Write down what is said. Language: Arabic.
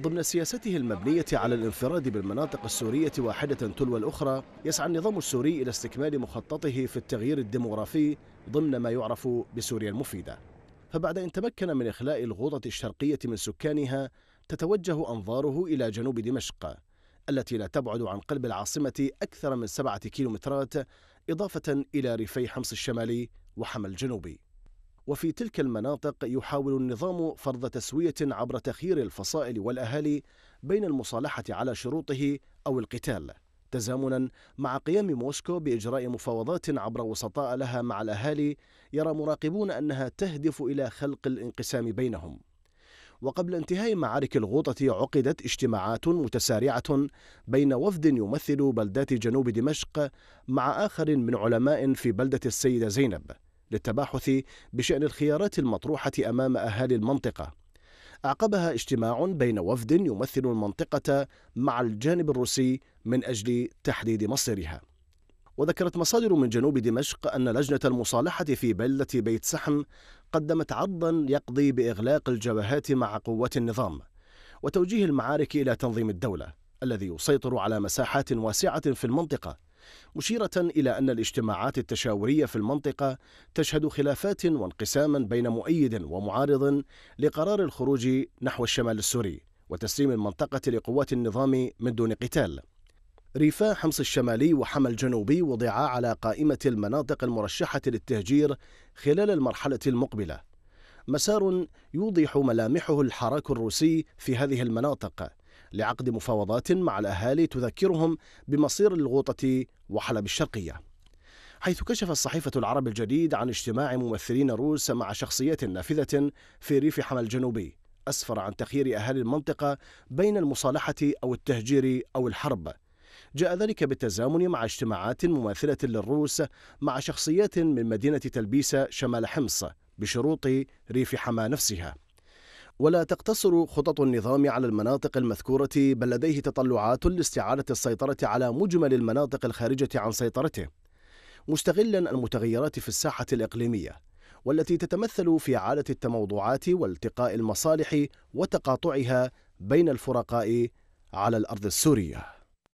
ضمن سياسته المبنية على الانفراد بالمناطق السورية واحدة تلو الأخرى يسعى النظام السوري إلى استكمال مخططه في التغيير الديمغرافي ضمن ما يعرف بسوريا المفيدة فبعد أن تمكن من إخلاء الغوطة الشرقية من سكانها تتوجه أنظاره إلى جنوب دمشق التي لا تبعد عن قلب العاصمة أكثر من سبعة كيلومترات إضافة إلى ريفي حمص الشمالي وحمل الجنوبي وفي تلك المناطق يحاول النظام فرض تسوية عبر تخيير الفصائل والأهالي بين المصالحة على شروطه أو القتال تزامنا مع قيام موسكو بإجراء مفاوضات عبر وسطاء لها مع الأهالي يرى مراقبون أنها تهدف إلى خلق الانقسام بينهم وقبل انتهاء معارك الغوطة عقدت اجتماعات متسارعة بين وفد يمثل بلدات جنوب دمشق مع آخر من علماء في بلدة السيدة زينب للتباحث بشأن الخيارات المطروحة أمام أهالي المنطقة. أعقبها اجتماع بين وفد يمثل المنطقة مع الجانب الروسي من أجل تحديد مصيرها. وذكرت مصادر من جنوب دمشق أن لجنة المصالحة في بلدة بيت سحم قدمت عرضا يقضي بإغلاق الجبهات مع قوات النظام وتوجيه المعارك إلى تنظيم الدولة الذي يسيطر على مساحات واسعة في المنطقة مشيرة إلى أن الاجتماعات التشاورية في المنطقة تشهد خلافات وانقساما بين مؤيد ومعارض لقرار الخروج نحو الشمال السوري وتسليم المنطقة لقوات النظام من دون قتال. ريفا حمص الشمالي وحما الجنوبي وضعا على قائمة المناطق المرشحة للتهجير خلال المرحلة المقبلة. مسار يوضح ملامحه الحراك الروسي في هذه المناطق لعقد مفاوضات مع الأهالي تذكرهم بمصير الغوطة وحلب الشرقية حيث كشفت صحيفة العرب الجديد عن اجتماع ممثلين روس مع شخصيات نافذة في ريف حمل الجنوبي أسفر عن تخيير أهالي المنطقة بين المصالحة أو التهجير أو الحرب جاء ذلك بالتزامن مع اجتماعات مماثلة للروس مع شخصيات من مدينة تلبيسة شمال حمص بشروط ريف حما نفسها ولا تقتصر خطط النظام على المناطق المذكورة بل لديه تطلعات لاستعادة السيطرة على مجمل المناطق الخارجة عن سيطرته مستغلا المتغيرات في الساحة الإقليمية والتي تتمثل في إعادة التموضوعات والتقاء المصالح وتقاطعها بين الفرقاء على الأرض السورية